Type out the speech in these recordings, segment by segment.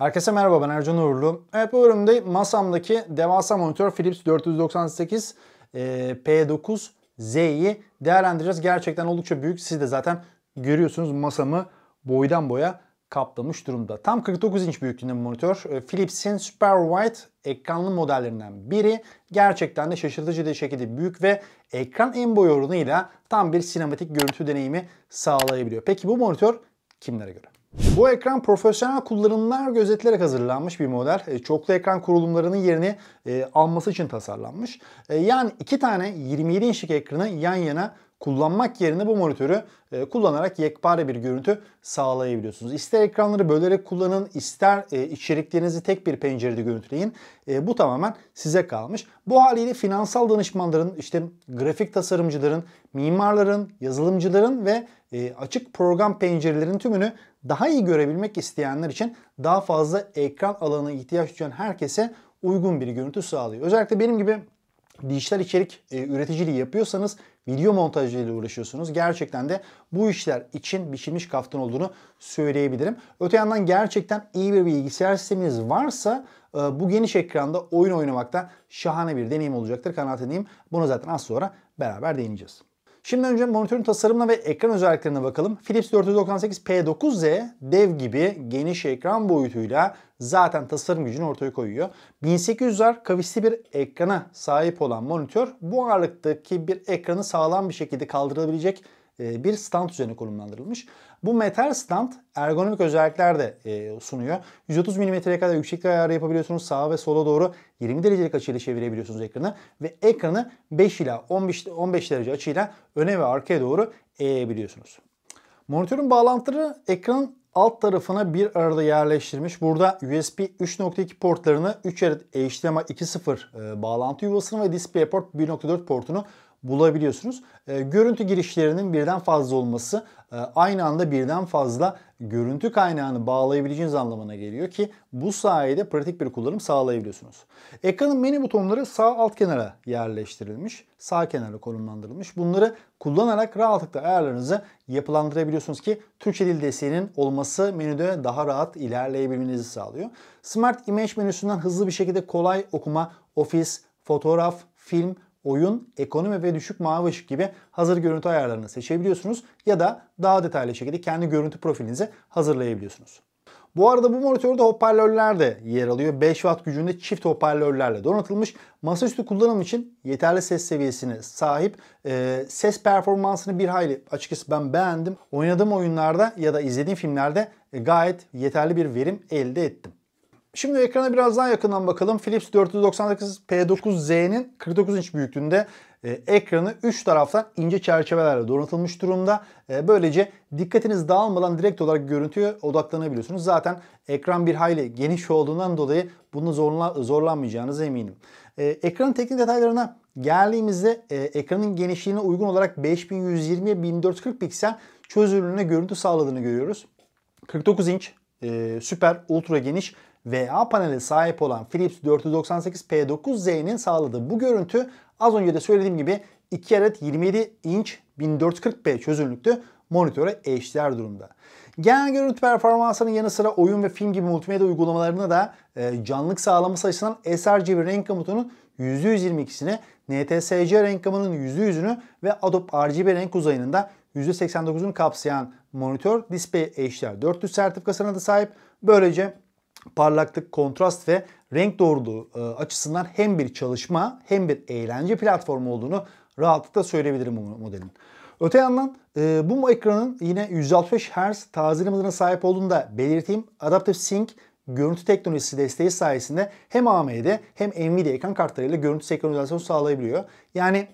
Herkese merhaba ben Ercan Uğurlu. Evet bu bölümde masamdaki devasa monitör Philips 498 e, P9Z'yi değerlendireceğiz. Gerçekten oldukça büyük. Siz de zaten görüyorsunuz masamı boydan boya kaplamış durumda. Tam 49 inç büyüklüğünde monitör. E, Philips'in Super Wide ekranlı modellerinden biri. Gerçekten de şaşırtıcı bir şekilde büyük ve ekran en boy oranıyla tam bir sinematik görüntü deneyimi sağlayabiliyor. Peki bu monitör kimlere göre? Bu ekran profesyonel kullanımlar gözetilerek hazırlanmış bir model. E, çoklu ekran kurulumlarının yerini e, alması için tasarlanmış. E, yani iki tane 27 inçlik ekranı yan yana kullanmak yerine bu monitörü e, kullanarak yekpare bir görüntü sağlayabiliyorsunuz. İster ekranları bölerek kullanın, ister e, içeriklerinizi tek bir pencerede görüntüleyin. E, bu tamamen size kalmış. Bu haliyle finansal danışmanların, işte grafik tasarımcıların, mimarların, yazılımcıların ve açık program pencerelerinin tümünü daha iyi görebilmek isteyenler için daha fazla ekran alanına ihtiyaç duyan herkese uygun bir görüntü sağlıyor. Özellikle benim gibi dijital içerik üreticiliği yapıyorsanız video montajıyla uğraşıyorsunuz. Gerçekten de bu işler için biçilmiş kaftan olduğunu söyleyebilirim. Öte yandan gerçekten iyi bir bilgisayar sisteminiz varsa e, bu geniş ekranda oyun oynamakta şahane bir deneyim olacaktır kanaatindeyim. Buna zaten az sonra beraber değineceğiz. Şimdi önce monitörün tasarımına ve ekran özelliklerine bakalım. Philips 498P9Z dev gibi geniş ekran boyutuyla zaten tasarım gücünü ortaya koyuyor. 1800'ler kavisli bir ekrana sahip olan monitör bu ağırlıktaki bir ekranı sağlam bir şekilde kaldırabilecek e, bir stand üzerine konumlandırılmış. Bu metal stand ergonomik özellikler de e, sunuyor. 130 mm'ye kadar yükseklik ayarı yapabiliyorsunuz. Sağa ve sola doğru 20 derecelik açıyla çevirebiliyorsunuz ekranı. Ve ekranı 5 ila 15, 15 derece açıyla öne ve arkaya doğru eğebiliyorsunuz. Monitörün bağlantıları ekranın alt tarafına bir arada yerleştirmiş. Burada USB 3.2 portlarını 3 adet HDMI 2.0 e, bağlantı yuvasını ve DisplayPort 1.4 portunu bulabiliyorsunuz. E, görüntü girişlerinin birden fazla olması e, aynı anda birden fazla görüntü kaynağını bağlayabileceğiniz anlamına geliyor ki bu sayede pratik bir kullanım sağlayabiliyorsunuz. Ekranın menü butonları sağ alt kenara yerleştirilmiş, sağ kenara konumlandırılmış. Bunları kullanarak rahatlıkla ayarlarınızı yapılandırabiliyorsunuz ki Türkçe dil desteğinin olması menüde daha rahat ilerleyebilmenizi sağlıyor. Smart Image menüsünden hızlı bir şekilde kolay okuma, ofis, fotoğraf, film, oyun, ekonomi ve düşük mavi ışık gibi hazır görüntü ayarlarını seçebiliyorsunuz ya da daha detaylı şekilde kendi görüntü profilinizi hazırlayabiliyorsunuz. Bu arada bu monitörde hoparlörler de yer alıyor. 5 watt gücünde çift hoparlörlerle donatılmış. Masaüstü kullanım için yeterli ses seviyesine sahip. E, ses performansını bir hayli açıkçası ben beğendim. Oynadığım oyunlarda ya da izlediğim filmlerde gayet yeterli bir verim elde ettim. Şimdi ekrana biraz daha yakından bakalım. Philips 498 P9Z'nin 49 inç büyüklüğünde e, ekranı 3 taraftan ince çerçevelerle donatılmış durumda. E, böylece dikkatiniz dağılmadan direkt olarak görüntüye odaklanabiliyorsunuz. Zaten ekran bir hayli geniş olduğundan dolayı bunu zorla, zorlanmayacağınıza eminim. E, ekranın teknik detaylarına geldiğimizde e, ekranın genişliğine uygun olarak 5120'ye 1440 piksel çözünürlüğüne görüntü sağladığını görüyoruz. 49 inç e, süper ultra geniş VA paneli sahip olan Philips 498P9Z'nin sağladığı bu görüntü az önce de söylediğim gibi 2 adet 27 inç 1440p çözünürlüklü monitöre HDR durumda. Genel görüntü performansının yanı sıra oyun ve film gibi multimedya uygulamalarına da e, canlılık sağlaması açısından sRGB renk komutunun %122'sini, NTSC renk gamının %100'ünü ve Adobe RGB renk uzayının da %89'unu kapsayan monitör Display HDR 400 sertifikasına da sahip. Böylece parlaklık, kontrast ve renk doğruluğu e, açısından hem bir çalışma hem bir eğlence platformu olduğunu rahatlıkla söyleyebilirim bu modelin. Öte yandan e, bu ekranın yine 165 Hz tazeli hızına sahip olduğunu da belirteyim. Adaptive Sync görüntü teknolojisi desteği sayesinde hem AMD hem Nvidia ekran kartlarıyla görüntü senkronizasyonu sağlayabiliyor. Yani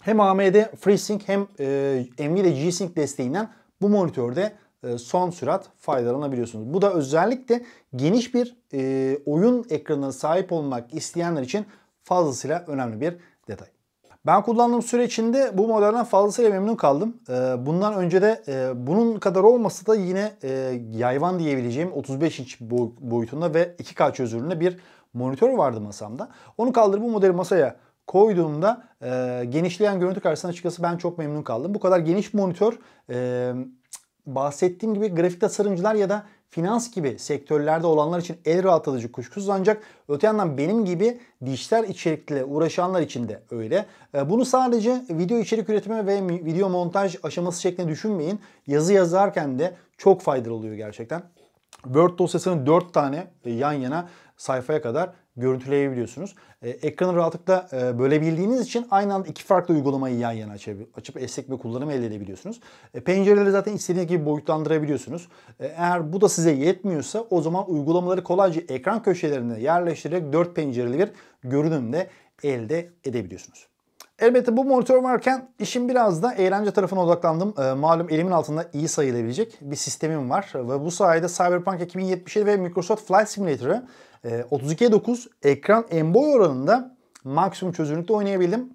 hem AMD FreeSync hem e, Nvidia G-Sync desteğinden bu monitörde e, son sürat faydalanabiliyorsunuz. Bu da özellikle geniş bir e, oyun ekranına sahip olmak isteyenler için fazlasıyla önemli bir detay. Ben kullandığım süre içinde bu modelden fazlasıyla memnun kaldım. E, bundan önce de e, bunun kadar olmasa da yine e, yayvan diyebileceğim 35 inç boyutunda ve 2K çözünürlüğünde bir monitör vardı masamda. Onu kaldırıp bu modeli masaya koyduğumda e, genişleyen görüntü karşısına çıkası ben çok memnun kaldım. Bu kadar geniş monitör e, bahsettiğim gibi grafik tasarımcılar ya da finans gibi sektörlerde olanlar için el rahatlatıcı kuşkusuz ancak öte yandan benim gibi dijital içerikle uğraşanlar için de öyle. Ee, bunu sadece video içerik üretimi ve video montaj aşaması şeklinde düşünmeyin. Yazı yazarken de çok faydalı oluyor gerçekten. Word dosyasının 4 tane yan yana sayfaya kadar görüntüleyebiliyorsunuz. E, ekranı rahatlıkla e, bölebildiğiniz için aynı anda iki farklı uygulamayı yan yana açıp, açıp esnek bir kullanım elde edebiliyorsunuz. E, pencereleri zaten istediğiniz gibi boyutlandırabiliyorsunuz. E, eğer bu da size yetmiyorsa o zaman uygulamaları kolayca ekran köşelerine yerleştirerek dört pencereli bir görünümde elde edebiliyorsunuz. Elbette bu monitör varken işim biraz da eğlence tarafına odaklandım. E, malum elimin altında iyi sayılabilecek bir sistemim var. Ve bu sayede Cyberpunk 2077 ve Microsoft Flight Simulator'ı e, 32.9 ekran emboy oranında maksimum çözünürlükte oynayabildim.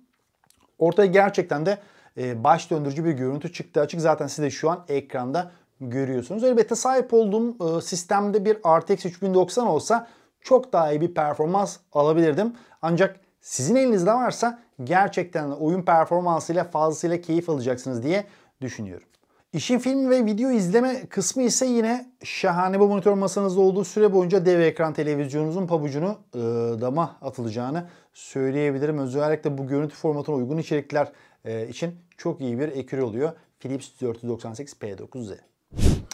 Ortaya gerçekten de e, baş döndürücü bir görüntü çıktı açık. Zaten siz de şu an ekranda görüyorsunuz. Elbette sahip olduğum e, sistemde bir RTX 3090 olsa çok daha iyi bir performans alabilirdim. Ancak sizin elinizde varsa gerçekten oyun performansıyla fazlasıyla keyif alacaksınız diye düşünüyorum. İşin film ve video izleme kısmı ise yine şahane bu monitör masanızda olduğu süre boyunca dev ekran televizyonunuzun pabucunu e, dama atılacağını söyleyebilirim. Özellikle bu görüntü formatına uygun içerikler e, için çok iyi bir ekür oluyor Philips 498P9Z.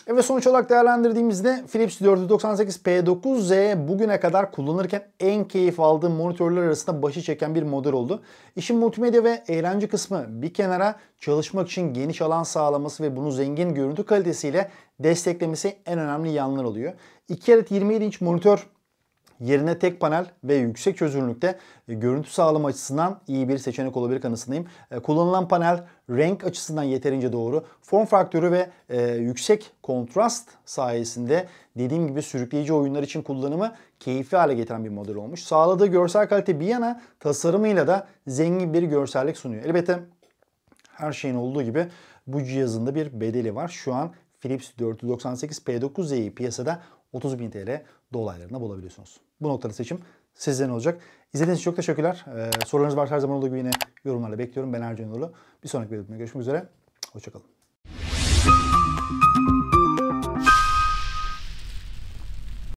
Evet sonuç olarak değerlendirdiğimizde Philips 498P9Z bugüne kadar kullanırken en keyif aldığım monitörler arasında başı çeken bir model oldu. İşin multimedya ve eğlence kısmı bir kenara çalışmak için geniş alan sağlaması ve bunu zengin görüntü kalitesiyle desteklemesi en önemli yanlar oluyor. 2 adet 27 inç monitör Yerine tek panel ve yüksek çözünürlükte e, görüntü sağlama açısından iyi bir seçenek olabilir kanısındayım. E, kullanılan panel renk açısından yeterince doğru. Form faktörü ve e, yüksek kontrast sayesinde dediğim gibi sürükleyici oyunlar için kullanımı keyifli hale getiren bir model olmuş. Sağladığı görsel kalite bir yana tasarımıyla da zengin bir görsellik sunuyor. Elbette her şeyin olduğu gibi bu cihazın da bir bedeli var. Şu an Philips 498 P9Z'yi piyasada 30.000 TL dolaylarında bulabiliyorsunuz. Bu noktada seçim sizden olacak. İzlediğiniz için çok teşekkürler. Ee, sorularınız varsa her zaman olduğu gibi yine yorumlarla bekliyorum. Ben Ercan Yollu. Bir sonraki videoda görüşmek üzere. Hoşçakalın.